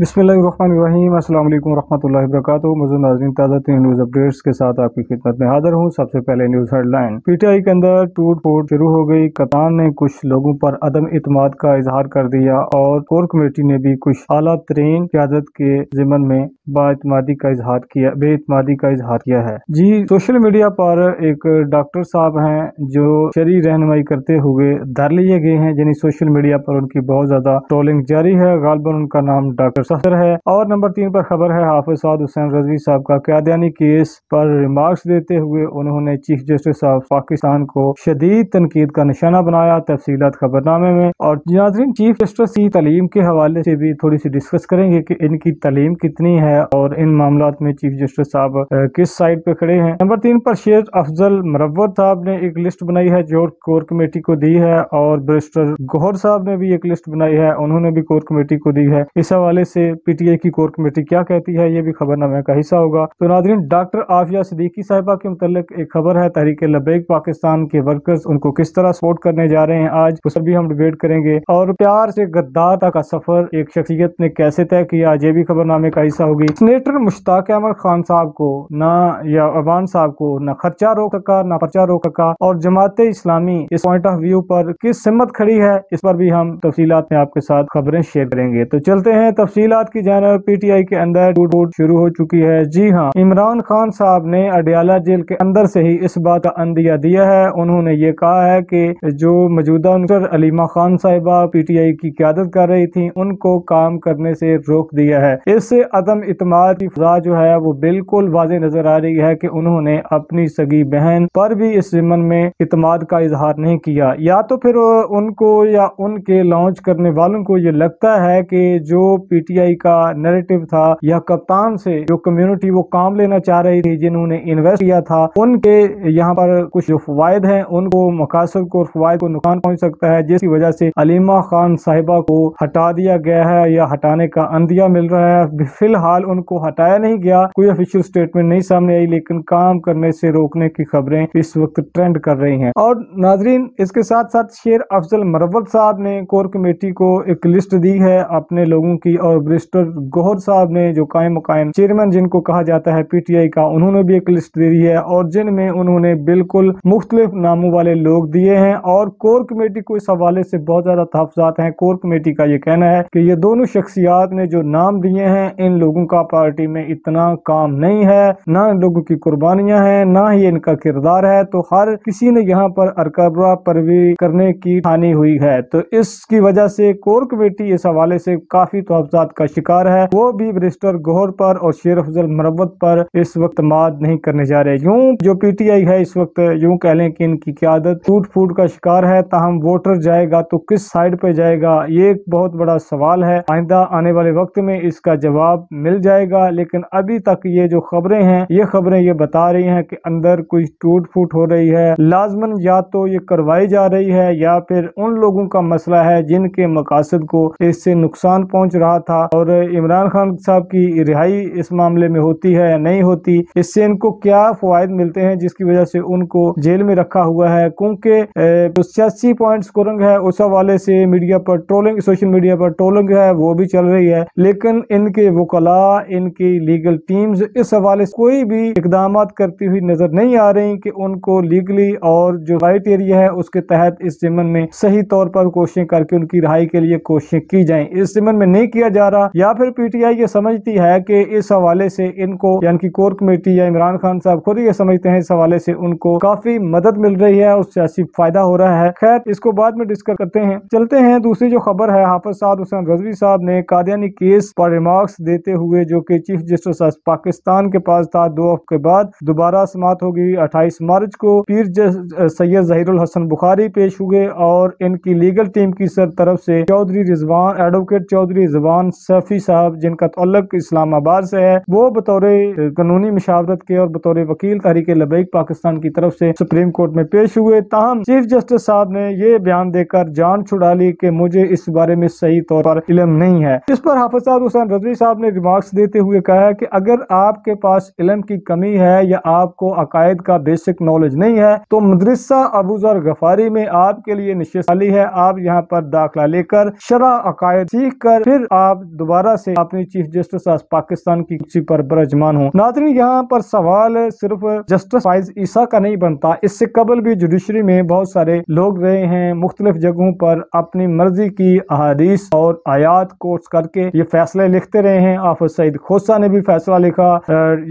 बसमीम अल्लाम वरहमल वर्क मजूद नाजन ताज़ा तीन न्यूज़ अपडेट्स के साथ आपकी खिदमत में हाजिर हूँ सबसे पहले न्यूज़ हेडलाइन पीटीआई के अंदर टूट फूट शुरू हो गई कप्तान ने कुछ लोगों पर अदम इतमाद का इजहार कर दिया और कोर कमेटी ने भी कुछ अला तरीन क्यादत के जिमन में बातमादी का इजहार किया बेतमादी का इजहार किया है जी सोशल मीडिया पर एक डॉक्टर साहब हैं जो शरी रहनमाई करते हुए धर लिए गए हैं यानी सोशल मीडिया पर उनकी बहुत ज़्यादा ट्रोलिंग जारी है गालबन उनका नाम डॉक्टर पर सफर है और नंबर तीन पर खबर है हाफिज साद हुसैन रजवी साहब का क्यादानी केस पर रिमार्क्स देते हुए उन्होंने चीफ जस्टिस ऑफ पाकिस्तान को शदीद तनकीद का निशाना बनाया तफसीत खबरनामे में और नाजरीन चीफ जस्टिस की तलीम के हवाले से भी थोड़ी सी डिस्कस करेंगे कि इनकी तलीम कितनी है और इन मामला में चीफ जस्टिस साहब किस साइड पे खड़े हैं नंबर तीन पर शेर अफजल मरवर साहब ने एक लिस्ट बनाई है जो कोर कमेटी को दी है और बरिस्टर गोहर साहब ने भी एक लिस्ट बनाई है उन्होंने भी कोर कमेटी को दी है इस हवाले से पीटीए की कोर कमेटी क्या कहती है ये भी खबरनामे का हिस्सा होगा तो नाजरीन डॉक्टर आफिया सिद्दीकी साहिबा के मुतालिक एक खबर है तहरीक लबैक पाकिस्तान के वर्कर्स उनको किस तरह सपोर्ट करने जा रहे हैं आज उस भी हम डिबेट करेंगे और प्यार से गद्दार तक का सफर एक शख्सियत ने कैसे तय किया ये भी खबरनामे का हिस्सा होगी सीनेटर मुश्ताक अहमद खान साहब को न या अवान साहब को न खर्चा रोक सका न पर्चा रोक सका और जमात इस्लामी इस पॉइंट ऑफ व्यू पर किस सिमत खड़ी है इस पर भी हम तफसीत में आपके साथ खबरें शेयर करेंगे तो चलते हैं तफसी तफसीलात की जानब पीटीआई के अंदर टूट शुरू हो चुकी है जी हाँ इमरान खान साहब ने अडियाला जेल के अंदर से ही इस बात का अंदिया दिया है उन्होंने ये कहा है कि जो मौजूदा अलीमा खान साहिबा पीटीआई की क्यादत कर रही थी उनको काम करने से रोक दिया है इससे अदम इतमाद की फजा जो है वो बिल्कुल वाज नजर आ रही है की उन्होंने अपनी सगी बहन पर भी इस जिम्मन में इतमाद का इजहार नहीं किया या तो फिर उनको या उनके लॉन्च करने वालों को ये लगता है की जो पी पीटीआई का नरेटिव था या कप्तान से जो कम्युनिटी वो काम लेना चाह रही थी जिन्होंने इन्वेस्ट किया था उनके यहाँ पर कुछ जो फवायद हैं उनको मकासद को फवायद को नुकसान पहुंच सकता है जिसकी वजह से अलीमा खान साहिबा को हटा दिया गया है या हटाने का अंदिया मिल रहा है फिलहाल उनको हटाया नहीं गया कोई ऑफिशियल स्टेटमेंट नहीं सामने आई लेकिन काम करने से रोकने की खबरें इस वक्त ट्रेंड कर रही हैं और नाजरीन इसके साथ साथ शेर अफजल मरवत साहब ने कोर कमेटी को एक लिस्ट दी है अपने लोगों की और बरिस्टर गौहर साहब ने जो कायम कायम चेयरमैन जिनको कहा जाता है पीटीआई का उन्होंने भी एक लिस्ट दे दी है और जिनमें उन्होंने बिल्कुल मुख्तलिफ नामों वाले लोग दिए हैं और कोर कमेटी को इस हवाले से बहुत ज्यादा तहफात हैं कोर कमेटी का ये कहना है कि ये दोनों शख्सियात ने जो नाम दिए हैं इन लोगों का पार्टी में इतना काम नहीं है ना लोगों की कुर्बानियां हैं ना ही इनका किरदार है तो हर किसी ने यहाँ पर अरकबरा परवी करने की ठानी हुई है तो इसकी वजह से कोर कमेटी इस हवाले से काफी तहफात का शिकार है वो भी बरिस्टर गोहर पर और शेर अफजल मरवत पर इस वक्त माद नहीं करने जा रहे यूं जो पीटीआई है इस वक्त यूं कह लें कि इनकी क्यादत टूट फूट का शिकार है ताहम वोटर जाएगा तो किस साइड पे जाएगा ये एक बहुत बड़ा सवाल है आइंदा आने वाले वक्त में इसका जवाब मिल जाएगा लेकिन अभी तक ये जो खबरें हैं ये खबरें ये बता रही है की अंदर कुछ टूट फूट हो रही है लाजमन या तो ये करवाई जा रही है या फिर उन लोगों का मसला है जिनके मकासद को इससे नुकसान पहुंच रहा था था और इमरान खान साहब की रिहाई इस मामले में होती है या नहीं होती इससे इनको क्या फवायद मिलते हैं जिसकी वजह से उनको जेल में रखा हुआ है क्योंकि जो सियासी पॉइंट स्कोरिंग है उस हवाले से मीडिया पर ट्रोलिंग सोशल मीडिया पर ट्रोलिंग है वो भी चल रही है लेकिन इनके वकला इनकी लीगल टीम्स इस हवाले से कोई भी इकदाम करती हुई नजर नहीं आ रही कि उनको लीगली और जो राइट एरिया है उसके तहत इस जिमन में सही तौर पर कोशिशें करके उनकी रिहाई के लिए कोशिशें की जाए इस जिमन में नहीं किया जा जा रहा या फिर पीटीआई ये समझती है कि इस हवाले से इनको यानी कि कोर कमेटी या इमरान खान साहब खुद ये समझते हैं इस हवाले से उनको काफी मदद मिल रही है और सियासी फायदा हो रहा है खैर इसको बाद में डिस्कस करते हैं चलते हैं दूसरी जो खबर है हाफिज साद हुसैन रजवी साहब ने कादयानी केस पर रिमार्क्स देते हुए जो कि चीफ जस्टिस ऑफ पाकिस्तान के पास था दो हफ्ते बाद दोबारा समाप्त होगी अट्ठाईस मार्च को पीर सैयद जहीरुल हसन बुखारी पेश हुए और इनकी लीगल टीम की सर तरफ से चौधरी रिजवान एडवोकेट चौधरी रिजवान सैफी साहब जिनका तल्लक इस्लामाबाद से है वो बतौर कानूनी मशावरत के और बतौर वकील तहरीक लबैक पाकिस्तान की तरफ से सुप्रीम कोर्ट में पेश हुए तहम चीफ जस्टिस साहब ने ये बयान देकर जान छुड़ा ली कि मुझे इस बारे में सही तौर पर इलम नहीं है इस पर हाफिज साहब हुसैन रजवी साहब ने रिमार्क्स देते हुए कहा कि अगर आपके पास इलम की कमी है या आपको अकायद का बेसिक नॉलेज नहीं है तो मदरसा अबूजर गफारी में आपके लिए निश्चित है आप यहाँ पर दाखिला लेकर शरा अकायद सीख कर फिर आप दोबारा से अपने चीफ जस्टिस ऑफ पाकिस्तान की कुर्सी पर बरजमान हो नाजन यहाँ पर सवाल सिर्फ जस्टिस फाइज ईसा का नहीं बनता इससे कबल भी जुडिशरी में बहुत सारे लोग रहे हैं मुख्तलिफ जगहों पर अपनी मर्जी की अहादीस और आयात कोर्स करके ये फैसले लिखते रहे हैं आफ सईद खोसा ने भी फैसला लिखा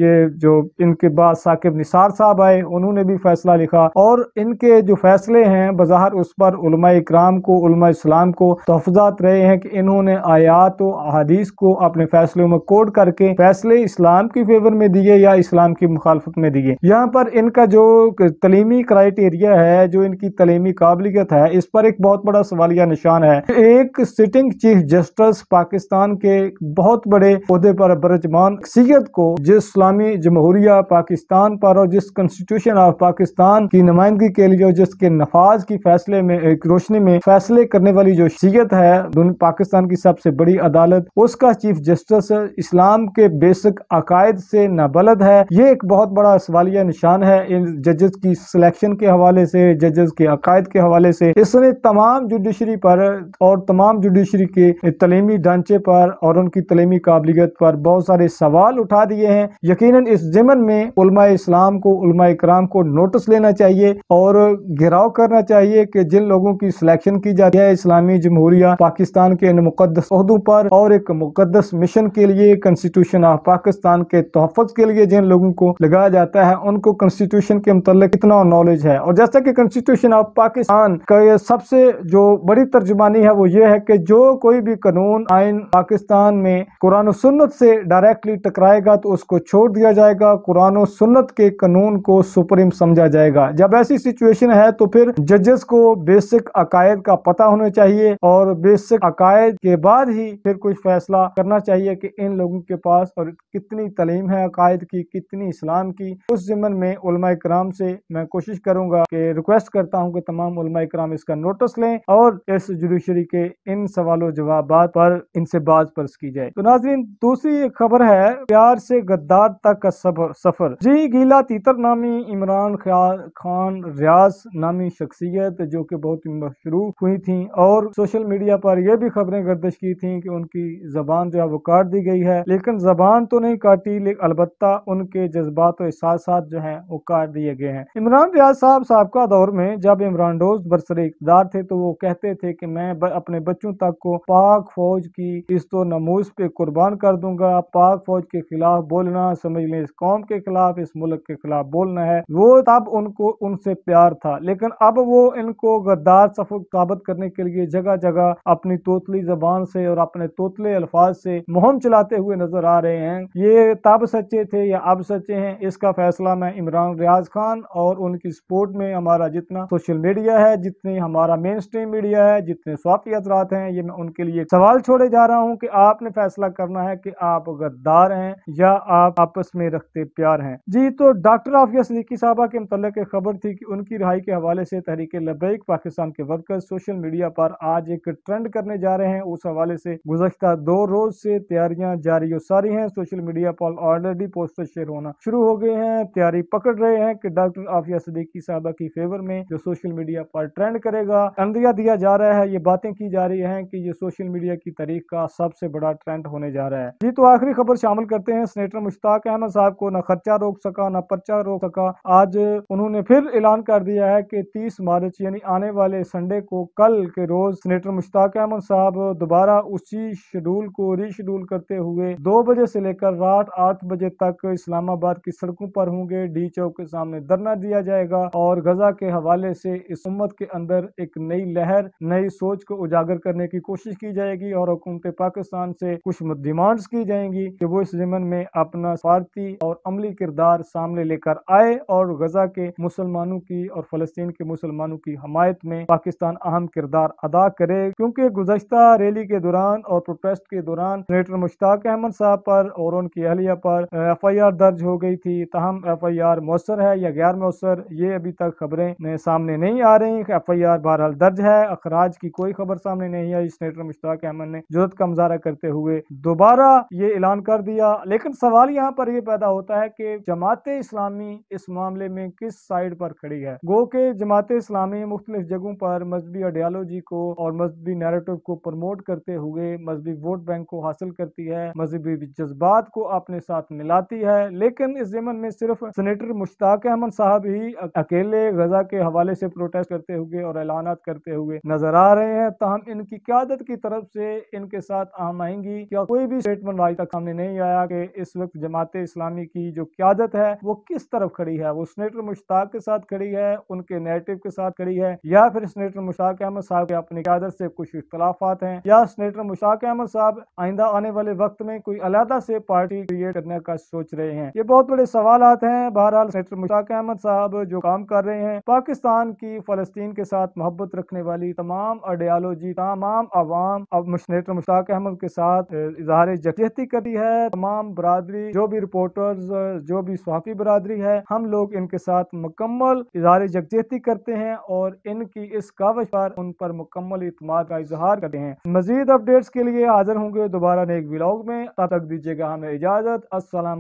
ये जो इनके बाद साकिब निसार साहब आए उन्होंने भी फैसला लिखा और इनके जो फैसले हैं बाजार उस पर उलमा इक्राम को इस्लाम को तहफात रहे हैं कि इन्होंने आयात व अहदीस को अपने फैसलों में कोड करके फैसले इस्लाम की फेवर में दिए या इस्लाम की मुखालफत में दिए यहाँ पर इनका जो तलीमी क्राइटेरिया है जो इनकी तलीमी काबिलियत है इस पर एक बहुत बड़ा सवालिया निशान है एक सिटिंग चीफ जस्टिस पाकिस्तान के बहुत बड़े अहदे पर बरजमान शख्सियत को जिस इस्लामी जमहूरिया पाकिस्तान पर और जिस कॉन्स्टिट्यूशन ऑफ पाकिस्तान की नुमाइंदगी के लिए और जिसके नफाज की फैसले में रोशनी में फैसले करने वाली जो शख्सियत है पाकिस्तान की सबसे बड़ी अदालत अदालत उसका चीफ जस्टिस इस्लाम के बेसिक अकायद से नाबलद है ये एक बहुत बड़ा सवालिया निशान है इन जजेस की सिलेक्शन के हवाले से जजेस के अकायद के हवाले से इसने तमाम जुडिशरी पर और तमाम जुडिशरी के तलीमी ढांचे पर और उनकी तलीमी काबिलियत पर बहुत सारे सवाल उठा दिए हैं यकीन इस जमन में उलमा इस्लाम को उलमा इक्राम को नोटिस लेना चाहिए और घिराव करना चाहिए कि जिन लोगों की सिलेक्शन की जाती है इस्लामी जमहूरिया पाकिस्तान के मुकदसों मुकदस अहदों पर और एक मुकदस मिशन के लिए कंस्टिट्यूशन ऑफ पाकिस्तान के तहफ़ के लिए जिन लोगों को लगाया जाता है उनको कंस्टिट्यूशन के मतलब कितना नॉलेज है और जैसा कि कंस्टिट्यूशन ऑफ पाकिस्तान का सबसे जो बड़ी तर्जुमानी है वो ये है कि जो कोई भी कानून आइन पाकिस्तान में कुरान सुन्नत से डायरेक्टली टकराएगा तो उसको छोड़ दिया जाएगा कुरान सुन्नत के कानून को सुप्रीम समझा जाएगा जब ऐसी सिचुएशन है तो फिर जजेस को बेसिक अकायद का पता होना चाहिए और बेसिक अकायद के बाद ही फिर कोई कुछ फैसला करना चाहिए कि इन लोगों के पास और कितनी तलीम है अकायद की कितनी इस्लाम की उस ज़मन में उलमा कराम से मैं कोशिश करूंगा कि रिक्वेस्ट करता हूं कि तमाम उलमा कराम इसका नोटिस लें और इस जुडिशरी के इन सवालों जवाब पर इनसे बात परस की जाए तो नाजरीन दूसरी एक खबर है प्यार से गद्दार तक का सफर सफर जी गीला तीतर नामी इमरान खान रियाज नामी शख्सियत जो कि बहुत ही मशरूफ हुई थी और सोशल मीडिया पर यह भी खबरें गर्दिश की थी कि उन उनकी जबान जो है वो काट दी गई है लेकिन जबान तो नहीं काटी लेकिन अलबत् उनके जज्बात एहसास जो है वो काट दिए गए हैं इमरान रियाज साहब सबका दौर में जब इमरान डोज बरसर इकदार थे तो वो कहते थे कि मैं अपने बच्चों तक को पाक फौज की इस तो नमूज पे कुर्बान कर दूंगा पाक फौज के खिलाफ बोलना समझ लें इस कौम के खिलाफ इस मुल्क के खिलाफ बोलना है वो तब उनको उनसे प्यार था लेकिन अब वो इनको गद्दार सफर साबित करने के लिए जगह जगह अपनी तोतली जबान से और अपने तोतले अल्फाज से मुहम चलाते हुए नजर आ रहे हैं ये तब सच्चे थे या अब सच्चे हैं इसका फैसला मैं इमरान रियाज खान और उनकी सपोर्ट में हमारा जितना सोशल मीडिया है जितनी हमारा मेन स्ट्रीम मीडिया है जितने स्वाफी अजरात हैं ये मैं उनके लिए सवाल छोड़े जा रहा हूँ कि आपने फैसला करना है कि आप गद्दार हैं या आप आपस में रखते प्यार हैं जी तो डॉक्टर आफिया सदीकी साहबा के मतलब खबर थी कि उनकी रिहाई के हवाले से तहरीक लबैक पाकिस्तान के वर्कर्स सोशल मीडिया पर आज एक ट्रेंड करने जा रहे हैं उस हवाले से गुजर दिवस का दो रोज से तैयारियां जारी सारी हैं सोशल मीडिया पर ऑलरेडी पोस्टर शेयर होना शुरू हो गए हैं तैयारी पकड़ रहे हैं कि डॉक्टर आफिया सदीकी साहबा की फेवर में जो सोशल मीडिया पर ट्रेंड करेगा अंदिया दिया जा रहा है ये बातें की जा रही है कि ये सोशल मीडिया की तारीख का सबसे बड़ा ट्रेंड होने जा रहा है जी तो आखिरी खबर शामिल करते हैं सेनेटर मुश्ताक अहमद साहब को न खर्चा रोक सका न पर्चा रोक सका आज उन्होंने फिर ऐलान कर दिया है कि तीस मार्च यानी आने वाले संडे को कल के रोज सेनेटर मुश्ताक अहमद साहब दोबारा उसी शेड्यूल को रीशेड्यूल करते हुए दो बजे से लेकर रात आठ बजे तक इस्लामाबाद की सड़कों पर होंगे डी चौक के सामने धरना दिया जाएगा और गजा के हवाले से इस उम्मत के अंदर एक नई लहर नई सोच को उजागर करने की कोशिश की जाएगी और हुकूमत पाकिस्तान से कुछ डिमांड्स की जाएंगी कि वो इस जमन में अपना स्वार्थी और अमली किरदार सामने लेकर आए और गजा के मुसलमानों की और फलस्तीन के मुसलमानों की हमायत में पाकिस्तान अहम किरदार अदा करे क्योंकि गुजशत रैली के दौरान और प्रोटेस्ट के दौरान जनरेटर मुश्ताक अहमद साहब पर और उनकी अहलिया पर एफ आई आर दर्ज हो गई थी तहम एफ आई आर मौसर है या गैर मौसर ये अभी तक खबरें सामने नहीं आ रही एफ आई आर बहरहाल दर्ज है अखराज की कोई खबर सामने नहीं आई जनरेटर मुश्ताक अहमद ने जरूरत का मुजहरा करते हुए दोबारा ये ऐलान कर दिया लेकिन सवाल यहाँ पर यह पैदा होता है कि जमात इस्लामी इस मामले में किस साइड पर खड़ी है गो के जमात इस्लामी मुख्तलिफ जगहों पर मजहबी आइडियालॉजी को और मजहबी नैरेटिव को प्रमोट करते हुए मजहबी वोट बैंक को हासिल करती है मजहबी जज्बात को अपने साथ मिलाती है लेकिन इस जमन में सिर्फ सनेटर मुश्ताक अहमद साहब ही अकेले गजा के हवाले से प्रोटेस्ट करते हुए और ऐलाना करते हुए नजर आ रहे हैं तहम इनकी क्यादत की तरफ से इनके साथ आम आएंगी या कोई भी स्टेटमेंट आज तक सामने नहीं आया कि इस वक्त जमात इस्लामी की जो क्यादत है वो किस तरफ खड़ी है वो सनेटर मुश्ताक के साथ खड़ी है उनके नेरेटिव के साथ खड़ी है या फिर सनेटर मुश्ताक अहमद साहब के अपनी क्यादत से कुछ इख्तलाफात हैं या सनेटर मुश्ताक अहमद साहब आइंदा आने वाले वक्त में कोई अलादा से पार्टी क्रिएट करने का सोच रहे हैं ये बहुत बड़े सवाल हैं बहरहाल सेटर मुश्ताक अहमद साहब जो काम कर रहे हैं पाकिस्तान की फलस्तीन के साथ मोहब्बत रखने वाली तमाम आइडियालॉजी तमाम आवाम अब सेनेटर मुश्ताक अहमद के साथ इजहार जटियती करी है तमाम बरदरी जो भी रिपोर्टर्स जो भी सहाफी बरदरी है हम लोग इनके साथ मुकम्मल इजहार जगजहती करते हैं और इनकी इस कावज पर उन पर मुकम्मल इतम का इजहार करते हैं मजीद अपडेट्स के लिए लिए हाजिर होंगे दोबारा नए ब्लॉग में तब तक दीजिएगा हमें इजाज़त असल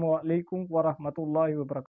वरहमत लाबरक